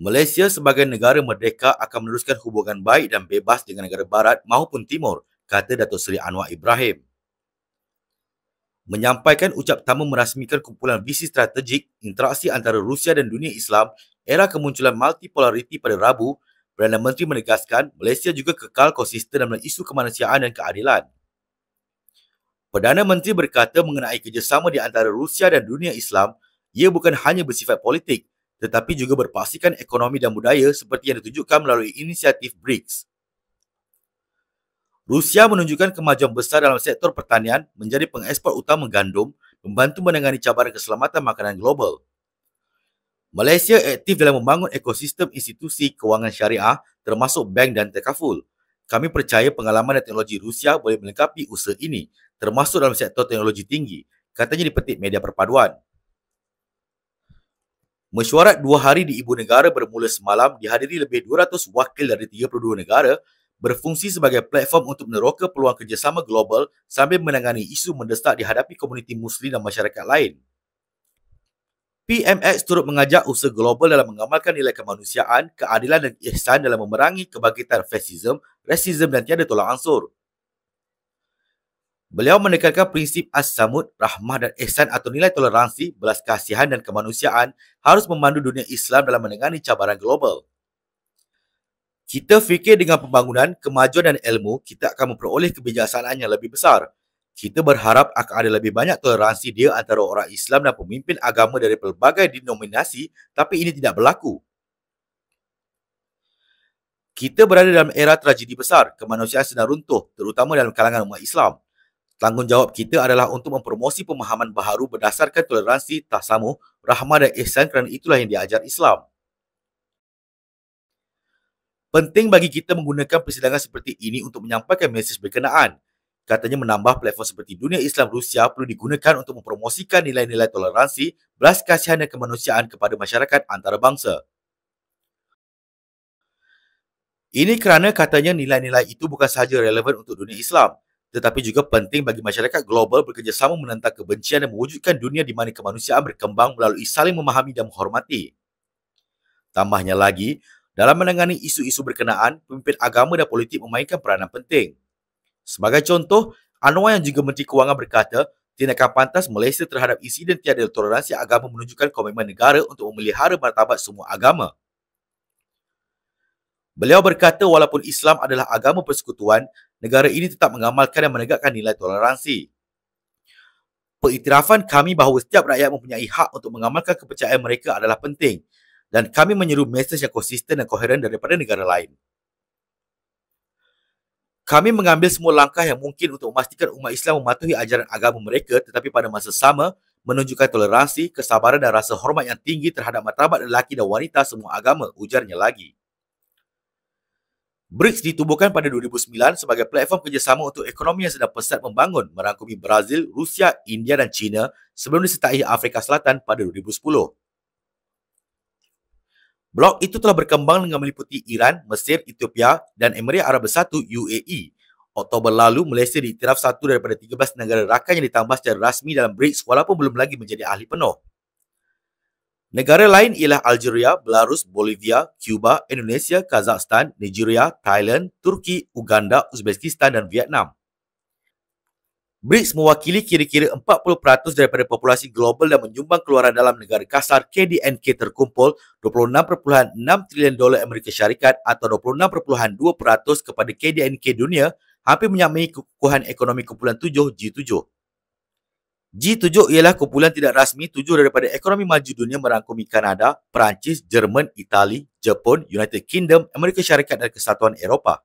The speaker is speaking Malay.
Malaysia sebagai negara merdeka akan meneruskan hubungan baik dan bebas dengan negara barat maupun timur, kata Dato Seri Anwar Ibrahim. Menyampaikan ucap tamu merasmikan kumpulan visi strategik interaksi antara Rusia dan dunia Islam era kemunculan multipolariti pada Rabu, Perdana Menteri menegaskan Malaysia juga kekal konsisten dalam isu kemanusiaan dan keadilan. Perdana Menteri berkata mengenai kerjasama di antara Rusia dan dunia Islam, ia bukan hanya bersifat politik tetapi juga berpastikan ekonomi dan budaya seperti yang ditunjukkan melalui inisiatif BRICS. Rusia menunjukkan kemajuan besar dalam sektor pertanian menjadi pengekspor utama gandum membantu menangani cabaran keselamatan makanan global. Malaysia aktif dalam membangun ekosistem institusi kewangan syariah termasuk bank dan takaful. Kami percaya pengalaman dan teknologi Rusia boleh melengkapi usaha ini termasuk dalam sektor teknologi tinggi, katanya di petik media perpaduan. Mesyuarat dua hari di Ibu Negara bermula semalam dihadiri lebih 200 wakil dari 32 negara berfungsi sebagai platform untuk meneroka peluang kerjasama global sambil menangani isu mendesak dihadapi komuniti Muslim dan masyarakat lain. PMX turut mengajak usaha global dalam mengamalkan nilai kemanusiaan, keadilan dan ihsan dalam memerangi kebangkitan fasism, rasisme dan tiada tolak ansur. Beliau menekankan prinsip as-samud, rahmah dan ihsan atau nilai toleransi, belas kasihan dan kemanusiaan harus memandu dunia Islam dalam menangani cabaran global. Kita fikir dengan pembangunan, kemajuan dan ilmu, kita akan memperoleh kebijaksanaan yang lebih besar. Kita berharap akan ada lebih banyak toleransi dia antara orang Islam dan pemimpin agama dari pelbagai denominasi tapi ini tidak berlaku. Kita berada dalam era tragedi besar, kemanusiaan sedang runtuh terutama dalam kalangan umat Islam. Tanggungjawab kita adalah untuk mempromosi pemahaman baharu berdasarkan toleransi, tasamu, rahmah dan ihsan kerana itulah yang diajar Islam. Penting bagi kita menggunakan persidangan seperti ini untuk menyampaikan mesej berkenaan. Katanya menambah platform seperti Dunia Islam Rusia perlu digunakan untuk mempromosikan nilai-nilai toleransi, belas kasihan dan kemanusiaan kepada masyarakat antarabangsa. Ini kerana katanya nilai-nilai itu bukan sahaja relevan untuk dunia Islam, tetapi juga penting bagi masyarakat global bekerjasama menentang kebencian dan mewujudkan dunia di mana kemanusiaan berkembang melalui saling memahami dan menghormati. Tambahnya lagi, dalam menangani isu-isu berkenaan, pemimpin agama dan politik memainkan peranan penting. Sebagai contoh, Anwar yang juga Menteri Kewangan berkata, tindakan pantas Malaysia terhadap isiden tiada toleransi agama menunjukkan komitmen negara untuk memelihara martabat semua agama. Beliau berkata walaupun Islam adalah agama persekutuan, negara ini tetap mengamalkan dan menegakkan nilai toleransi. Pengiktirafan kami bahawa setiap rakyat mempunyai hak untuk mengamalkan kepercayaan mereka adalah penting dan kami menyeru mesej yang konsisten dan koheren daripada negara lain. Kami mengambil semua langkah yang mungkin untuk memastikan umat Islam mematuhi ajaran agama mereka tetapi pada masa sama menunjukkan toleransi, kesabaran dan rasa hormat yang tinggi terhadap matabat lelaki dan wanita semua agama, ujarnya lagi. BRICS ditubuhkan pada 2009 sebagai platform kerjasama untuk ekonomi yang sedang pesat membangun merangkumi Brazil, Rusia, India dan China sebelum disertai Afrika Selatan pada 2010. Blok itu telah berkembang dengan meliputi Iran, Mesir, Ethiopia dan Emirat Arab Bersatu UAE. Oktober lalu, Malaysia diiktiraf satu daripada 13 negara rakan yang ditambah secara rasmi dalam BRICS walaupun belum lagi menjadi ahli penuh. Negara lain ialah Algeria, Belarus, Bolivia, Cuba, Indonesia, Kazakhstan, Nigeria, Thailand, Turki, Uganda, Uzbekistan dan Vietnam. BRICS mewakili kira-kira 40% daripada populasi global dan menyumbang keluaran dalam negara kasar KDNK terkumpul 26.6 trilion dolar Amerika Syarikat atau 26.2% kepada KDNK dunia hampir menyamai kekuatan ekonomi kumpulan 7 G7. G7 ialah kumpulan tidak rasmi tujuh daripada ekonomi maju dunia merangkumi Kanada, Perancis, Jerman, Itali, Jepun, United Kingdom, Amerika Syarikat dan Kesatuan Eropah.